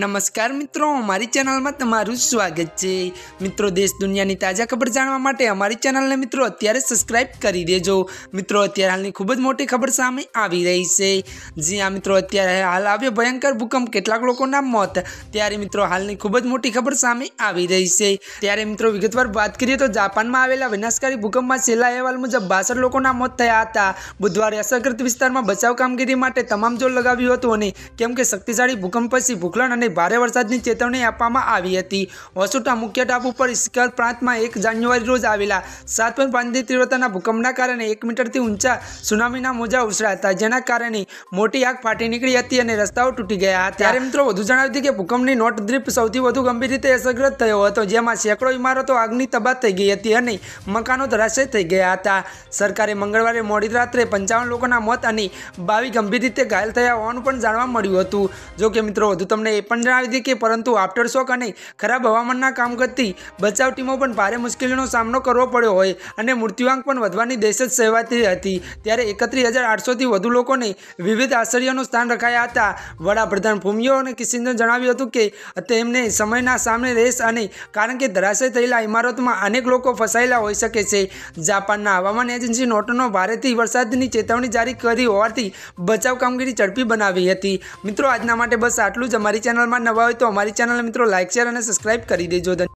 नमस्कार मित्रों हमारी चैनल में तुम्हारा स्वागत है मित्रों देश दुनिया की ताजा खबर जानने के लिए हमारी चैनल ने मित्रों અત્યારે સબ્સ્ક્રાઇબ કરી દેજો मित्रों અત્યારે હાલની ખૂબ જ મોટી ખબર સામે આવી રહી છે જીયા મિત્રો અત્યારે હાલ આવ્યો ભયંકર ભૂકંપ કેટલા લોકોના મોત ત્યારે મિત્રો હાલની ખૂબ જ મોટી ખબર સામે આવી રહી છે ત્યારે મિત્રો विगतવાર વાત કરીએ તો જાપાનમાં આવેલા વિનાશકારી ભૂકંપમાં સેલાહેવાલ મુજબ 62 લોકોના મોત થયા હતા બુધવારે સઘનત વિસ્તારમાં બચાવ કામગીરી માટે તમામ જોર લગાવ્યું હતું અને કેમ કે શક્તિશાળી ભૂકંપ પછી ભૂકળા વિસ્તારને ભારે વરસાદની ચેતવણી આપવામાં આવી હતી વસુટા મુખ્ય ટાપુ પર સ્કેલ પ્રાંતમાં એક જાન્યુઆરી રોજ આવેલા સાત પોઈન્ટ પાંચની તીવ્રતાના ભૂકંપના કારણે એક મીટરથી ઊંચા સુનામીના મોજા ઉછળ્યા હતા જેના કારણે મોટી આગ ફાટી નીકળી હતી અને રસ્તાઓ તૂટી ગયા હતા ત્યારે મિત્રો વધુ જણાવ્યું હતું કે ભૂકંપની નોટ દ્વીપ સૌથી વધુ ગંભીર રીતે અસરગ્રસ્ત થયો હતો જેમાં સેંકડો ઇમારતો આગની તબાહ થઈ ગઈ હતી અને મકાનો ધરાશય થઈ ગયા હતા સરકારે મંગળવારે મોડી રાત્રે પંચાવન લોકોના મોત અને બાવી ગંભીર રીતે ઘાયલ થયા હોવાનું પણ જાણવા મળ્યું હતું જો કે મિત્રો વધુ તમને એ પણ જણાવી હતી કે પરંતુ આફ્ટર શોક અને ખરાબ હવામાનના કામ કરતી બચાવ ટીમો પણ ભારે મુશ્કેલીનો સામનો કરવો પડ્યો હોય અને મૃત્યુઆંક પણ વધવાની દહેશત સહેવાતી હતી ત્યારે એકત્રીસ હજાર આઠસોથી વધુ લોકોને વિવિધ આશ્ચર્યનું સ્થાન રખાયા હતા વડાપ્રધાન ભૂમિયો અને કિસિંજન જણાવ્યું હતું કે તેમને સમયના સામે રહેશ અને કારણ કે ધરાશય થયેલા ઇમારતમાં અનેક લોકો ફસાયેલા હોઈ શકે છે જાપાનના હવામાન એજન્સી નોટોનો ભારેથી વરસાદની ચેતવણી જારી કરી હોવાથી બચાવ કામગીરી ઝડપી બનાવી હતી મિત્રો આજના માટે બસ આટલું જ અમારી ચેનલ ચેનલમાં નવા હોય તો અમારી ચેનલ મિત્રો લાઇક શેર અને સબસ્ક્રાઇબ કરી દેજો